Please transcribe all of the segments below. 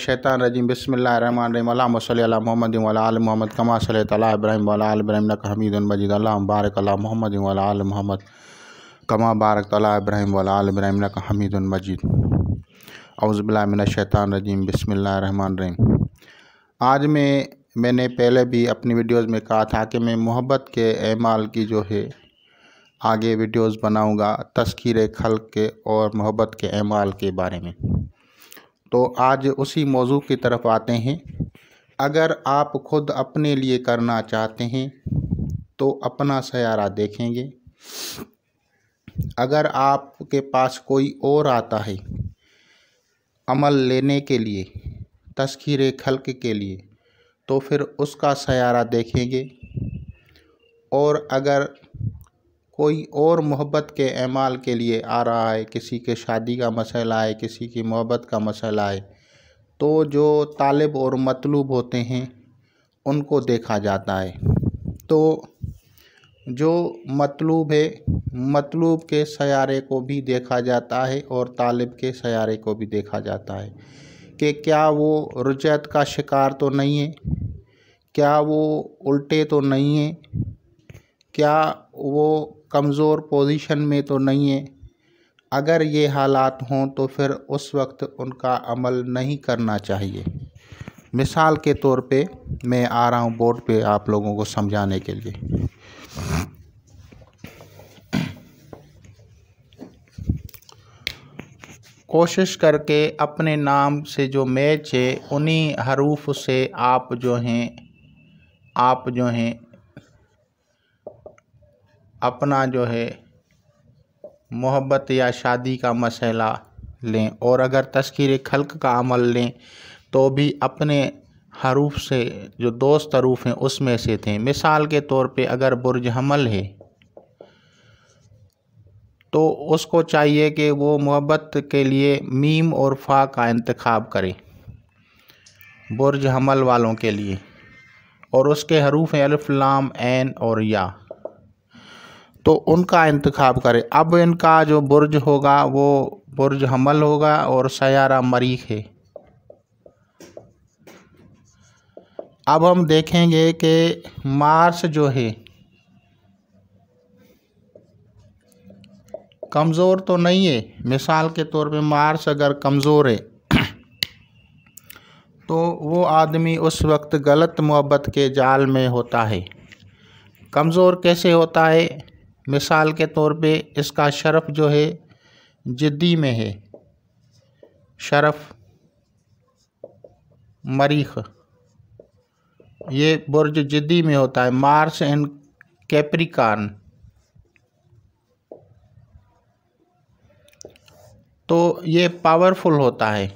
शैतान रजीम बसमिल्लामसल मोहम्मद वल मोहम्मद कमा सल इब्राहिम वल इब्राहिम हमीद मजीद बारक मोहम्मद वल मोहम्मद कमा बारक तला इब्राहिम वल इब्राहिम हमीद मजीद शैतान रजीम रहीम आज मैं मैंने पहले भी अपनी वीडियोज़ में कहा था कि मैं मोहब्बत के अमाल की जो है आगे वीडियोज़ बनाऊँगा तस्खीर खल के और मोहब्बत के अमाल के बारे में तो आज उसी मौजू की तरफ आते हैं अगर आप खुद अपने लिए करना चाहते हैं तो अपना सयारा देखेंगे अगर आपके पास कोई और आता है अमल लेने के लिए तस्खीर खल्क के लिए तो फिर उसका सयारा देखेंगे और अगर कोई और मोहब्बत के अमाल के लिए आ रहा है किसी के शादी का मसला है किसी की मोहब्बत का मसला है तो जो तालिब और मतलूब होते हैं उनको देखा जाता है तो जो मतलूब है मतलूब के सयारे को भी देखा जाता है और तालिब के सयारे को भी देखा जाता है कि क्या वो रुजत का शिकार तो नहीं है क्या वो उल्टे तो नहीं है क्या वो कमज़ोर पोजीशन में तो नहीं है अगर ये हालात हों तो फिर उस वक्त उनका अमल नहीं करना चाहिए मिसाल के तौर पे मैं आ रहा हूँ बोर्ड पे आप लोगों को समझाने के लिए कोशिश करके अपने नाम से जो मैच है उन्हीं हरूफ से आप जो हैं आप जो हैं अपना जो है मोहब्बत या शादी का मसला लें और अगर तस्कर खलक़ का अमल लें तो भी अपने हरूफ से जो दोस्त हरूफ हैं उसमें से थे मिसाल के तौर पे अगर बुरज हमल है तो उसको चाहिए कि वो मोहब्बत के लिए मीम और फ़ा का इंतखब करे बुरज हमल वालों के लिए और उसके हरूफ हैं लाम एन और या तो उनका इंतखब करें अब इनका जो बुर्ज होगा वो बुर्ज हमल होगा और सयारा मरीख है अब हम देखेंगे कि मार्स जो है कमज़ोर तो नहीं है मिसाल के तौर पे मार्स अगर कमज़ोर है तो वो आदमी उस वक्त गलत मोहब्बत के जाल में होता है कमज़ोर कैसे होता है मिसाल के तौर पे इसका शरफ़ जो है जिद्दी में है शरफ़ मरीख ये बुर्ज जिद्दी में होता है मार्स एंड कैप्रिकान तो ये पावरफुल होता है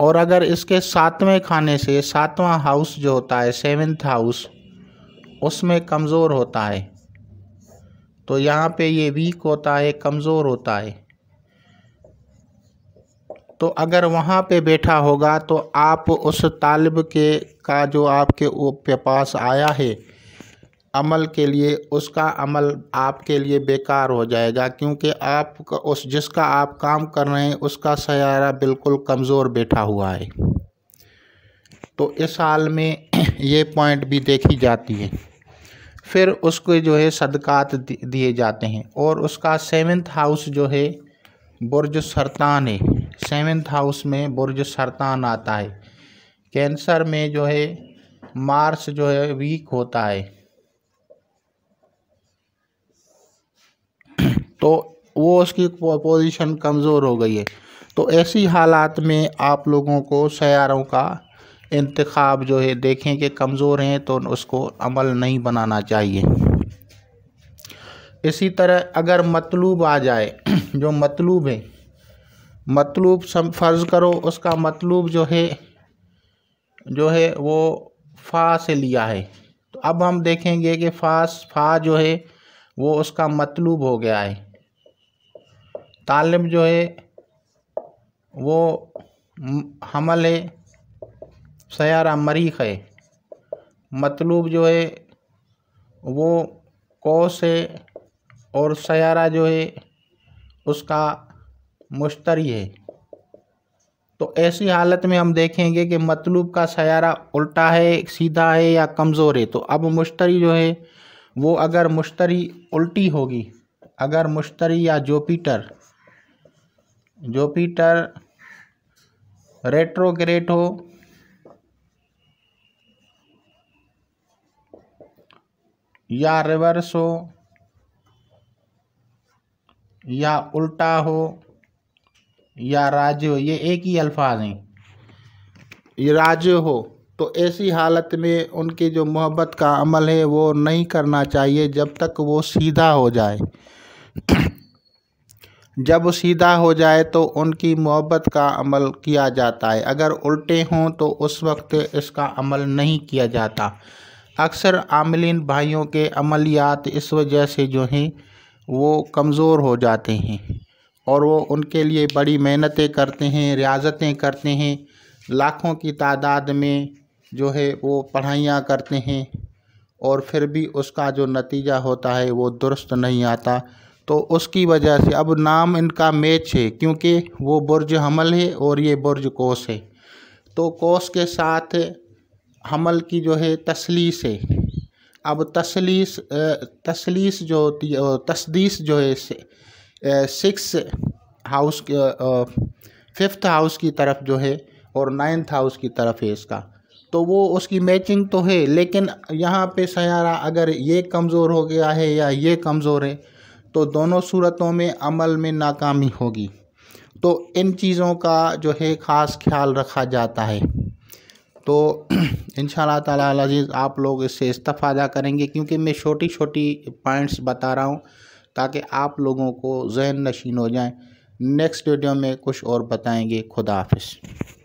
और अगर इसके सातवें खाने से सातवां हाउस जो होता है सेवेंथ हाउस उसमें कमज़ोर होता है तो यहाँ पे ये वीक होता है कमज़ोर होता है तो अगर वहाँ पे बैठा होगा तो आप उस तालब के का जो आपके ऊपर पास आया है अमल के लिए उसका अमल आपके लिए बेकार हो जाएगा क्योंकि आप उस जिसका आप काम कर रहे हैं उसका सयारा बिल्कुल कमज़ोर बैठा हुआ है तो इस हाल में ये पॉइंट भी देखी जाती है फिर उसको जो है सदकात दिए जाते हैं और उसका सेवेंथ हाउस जो है बुरज सरतान है सेवन्थ हाउस में बुरज सरतान आता है कैंसर में जो है मार्स जो है वीक होता है तो वो उसकी पोजीशन कमज़ोर हो गई है तो ऐसी हालात में आप लोगों को सैारों का इंतखब जो है देखें कि कमज़ोर हैं तो उसको अमल नहीं बनाना चाहिए इसी तरह अगर मतलूब आ जाए जो मतलूब है मतलूब सम फ़र्ज़ करो उसका मतलूब जो है जो है वो फ़ा से लिया है तो अब हम देखेंगे कि फ़ास फ़ा जो है वो उसका मतलूब हो गया है तालब जो है वो हमल है सयारा मरीख है मतलूब जो है वो कौस है और सयारा जो है उसका मुश्तरी है तो ऐसी हालत में हम देखेंगे कि मतलूब का सयारा उल्टा है सीधा है या कमज़ोर है तो अब मुश्तरी जो है वो अगर मुश्तरी उल्टी होगी अगर मुश्तरी या जोपीटर जोपीटर रेट्रोग्रेट हो या रिवर्स हो या उल्टा हो या राज्य हो ये एक ही अल्फाज हैं ये राज्य हो तो ऐसी हालत में उनकी जो मोहब्बत का अमल है वो नहीं करना चाहिए जब तक वो सीधा हो जाए जब सीधा हो जाए तो उनकी मोहब्बत का अमल किया जाता है अगर उल्टे हों तो उस वक्त इसका अमल नहीं किया जाता अक्सर आमलिन भाइयों के अमलियात इस वजह से जो हैं वो कमज़ोर हो जाते हैं और वो उनके लिए बड़ी मेहनतें करते हैं रियाजतें करते हैं लाखों की तादाद में जो है वो पढ़ाइयाँ करते हैं और फिर भी उसका जो नतीजा होता है वो दुरुस्त नहीं आता तो उसकी वजह से अब नाम इनका मैच है क्योंकि वो बुर्ज हमल है और ये बुर्ज कोस है तो कोस के साथ हमल की जो है तसलीस है अब तसलीस तसलीस जो होती है तस्दीस जो है सिक्स हाउस फिफ्थ हाउस की तरफ जो है और नाइन्थ हाउस की तरफ है इसका तो वो उसकी मैचिंग तो है लेकिन यहाँ पे सयारा अगर ये कमज़ोर हो गया है या ये कमज़ोर है तो दोनों सूरतों में अमल में नाकामी होगी तो इन चीज़ों का जो है ख़ास ख्याल रखा जाता है तो इन ताला अजीज़ आप लोग इससे इस्तफ़ादा करेंगे क्योंकि मैं छोटी छोटी पॉइंट्स बता रहा हूँ ताकि आप लोगों को जहन नशीन हो जाए नेक्स्ट वीडियो में कुछ और बताएंगे खुदा हाफिज़